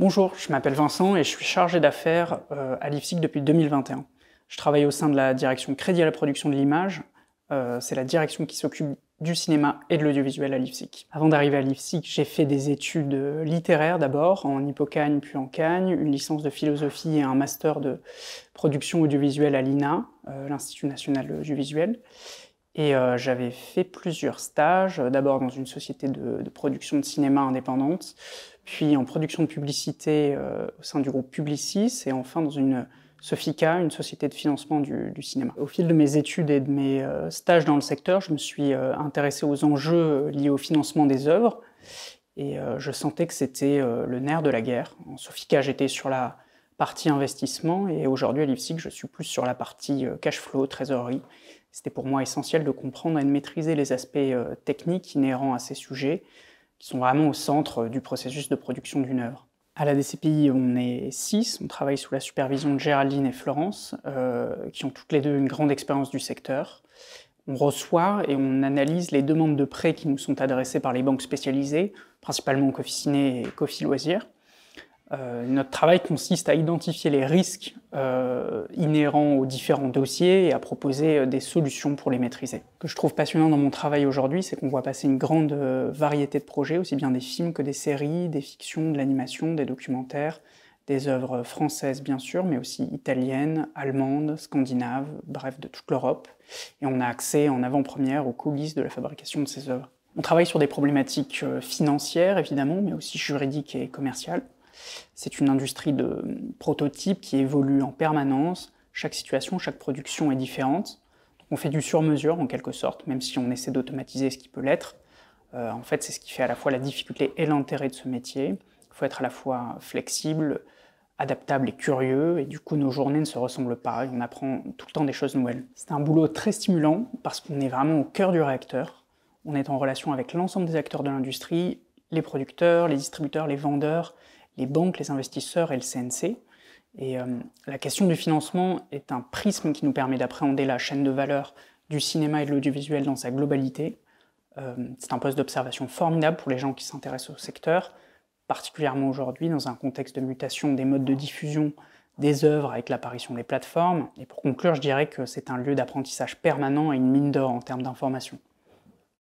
Bonjour, je m'appelle Vincent et je suis chargé d'affaires euh, à l'IFSIC depuis 2021. Je travaille au sein de la direction crédit à la production de l'image. Euh, c'est la direction qui s'occupe du cinéma et de l'audiovisuel à l'IFSIC. Avant d'arriver à l'IFSIC, j'ai fait des études littéraires d'abord, en hippocagne puis en cagne, une licence de philosophie et un master de production audiovisuelle à l'INA, euh, l'Institut national audiovisuel. Et euh, j'avais fait plusieurs stages, euh, d'abord dans une société de, production de cinéma indépendante, puis en production de publicité euh, au sein du groupe Publicis, et enfin dans une Sofica, une société de financement du, cinéma. Au fil de mes études et de mes stages dans le secteur, je me suis intéressé aux enjeux liés au financement des œuvres, et je sentais que c'était le nerf de la guerre. En Sofica, j'étais sur la partie investissement et aujourd'hui à l'IFSIC, je suis plus sur la partie euh, cash flow, trésorerie. C'était pour moi essentiel de comprendre et de maîtriser les aspects euh, techniques inhérents à ces sujets qui sont vraiment au centre euh, du processus de production d'une œuvre. À la DCPI, on est six, on travaille sous la supervision de Géraldine et Florence, qui ont toutes les deux une grande expérience du secteur. On reçoit et on analyse les demandes de prêts qui nous sont adressées par les banques spécialisées, principalement Coficiné et Cofi Loisirs. Euh, notre travail consiste à identifier les risques euh, inhérents aux différents dossiers et à proposer euh, des solutions pour les maîtriser. Ce que je trouve passionnant dans mon travail aujourd'hui, c'est qu'on voit passer une grande variété de projets, aussi bien des films que des séries, des fictions, de l'animation, des documentaires, des œuvres françaises bien sûr, mais aussi italiennes, allemandes, scandinaves, bref, de toute l'Europe. Et on a accès en avant-première aux coulisses de la fabrication de ces œuvres. On travaille sur des problématiques financières évidemment, mais aussi juridiques et commerciales. C'est une industrie de prototypes qui évolue en permanence. Chaque situation, chaque production est différente. On fait du sur-mesure en quelque sorte, même si on essaie d'automatiser ce qui peut l'être. Euh, en fait, c'est ce qui fait à la fois la difficulté et l'intérêt de ce métier. Il faut être à la fois flexible, adaptable et curieux, et du coup nos journées ne se ressemblent pas, et on apprend tout le temps des choses nouvelles. C'est un boulot très stimulant parce qu'on est vraiment au cœur du réacteur, on est en relation avec l'ensemble des acteurs de l'industrie, les producteurs, les distributeurs, les vendeurs, les banques, les investisseurs et le CNC. Et euh, la question du financement est un prisme qui nous permet d'appréhender la chaîne de valeur du cinéma et de l'audiovisuel dans sa globalité. Euh, c'est un poste d'observation formidable pour les gens qui s'intéressent au secteur, particulièrement aujourd'hui dans un contexte de mutation des modes de diffusion des œuvres avec l'apparition des plateformes. Et pour conclure, je dirais que c'est un lieu d'apprentissage permanent et une mine d'or en termes d'information.